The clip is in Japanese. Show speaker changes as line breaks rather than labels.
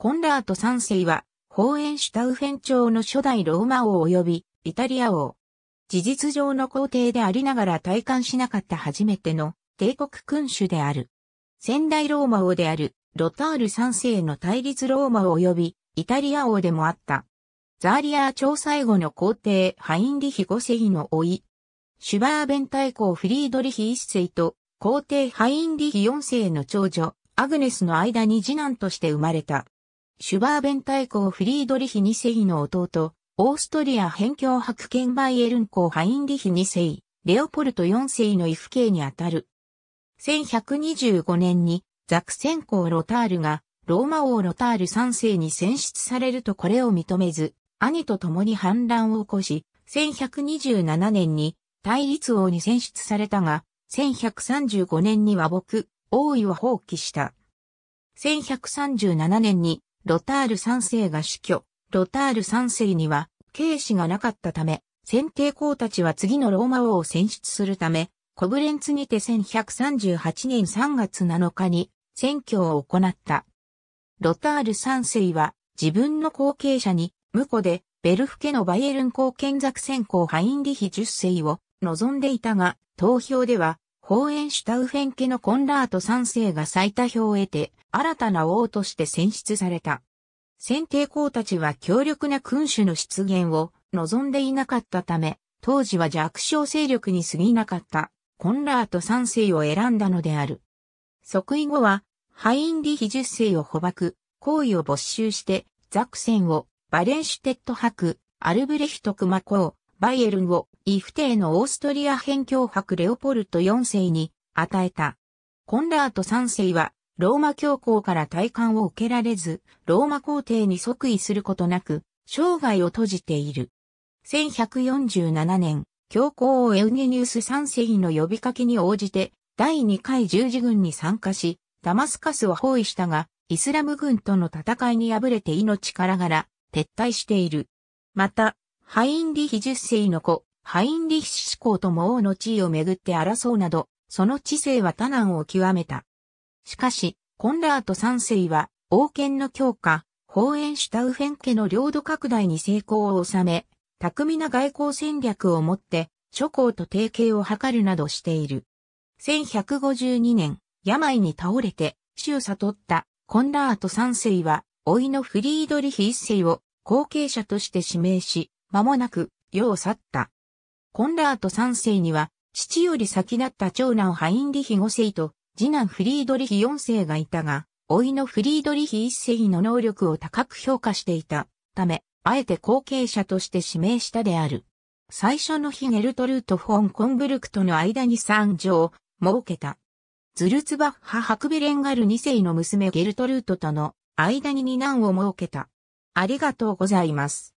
コンラート三世は、ホーエンシュタウフェン朝の初代ローマ王及びイタリア王。事実上の皇帝でありながら体感しなかった初めての帝国君主である。先代ローマ王であるロタール三世の対立ローマ王及びイタリア王でもあった。ザーリアー朝最後の皇帝ハインリヒ5世の老い。シュバーベン大公フリードリヒ1世と皇帝ハインリヒ4世の長女アグネスの間に次男として生まれた。シュバーベン大公フリードリヒ2世の弟、オーストリア辺境白剣バイエルン公ハインリヒ2世、レオポルト4世の異父刑にあたる。1125年にザクセン公ロタールがローマ王ロタール3世に選出されるとこれを認めず、兄と共に反乱を起こし、1127年に対立王に選出されたが、1135年には僕、王位を放棄した。1137年にロタール三世が死去。ロタール三世には、慶子がなかったため、選定公たちは次のローマ王を選出するため、コブレンツにて1138年3月7日に選挙を行った。ロタール三世は自分の後継者に、婿でベルフ家のバイエルン公権作選考ハインリヒ10世を望んでいたが、投票ではホーエンシュタウフェン家のコンラート3世が最多票を得て、新たな王として選出された。選帝公たちは強力な君主の出現を望んでいなかったため、当時は弱小勢力に過ぎなかった、コンラート3世を選んだのである。即位後は、ハインリヒ10世を捕獲、行為を没収して、ザクセンを、バレンシュテット博、アルブレヒトクコ公、バイエルンをイフテーのオーストリア辺境伯レオポルト4世に与えた。コンラート3世はローマ教皇から退冠を受けられず、ローマ皇帝に即位することなく、生涯を閉じている。1147年、教皇をエウゲニウス3世の呼びかけに応じて、第2回十字軍に参加し、ダマスカスを包囲したが、イスラム軍との戦いに敗れて命からがら、撤退している。また、ハインリヒ十世の子、ハインリヒ四皇とも王の地位をめぐって争うなど、その知性は多難を極めた。しかし、コンラート三世は、王権の強化、法援エシュタウフェン家の領土拡大に成功を収め、巧みな外交戦略をもって、諸侯と提携を図るなどしている。1152年、病に倒れて、死を悟ったコンラート三世は、老いのフリードリヒ一世を後継者として指名し、間もなく、世を去った。コンラート三世には、父より先だった長男ハインリヒ5世と、次男フリードリヒ4世がいたが、いのフリードリヒ1世の能力を高く評価していたため、あえて後継者として指名したである。最初の日ゲルトルート・フォン・コンブルクとの間に三女を設けた。ズルツバッハ・ハクベレンガル2世の娘ゲルトルートとの間に二男を設けた。ありがとうございます。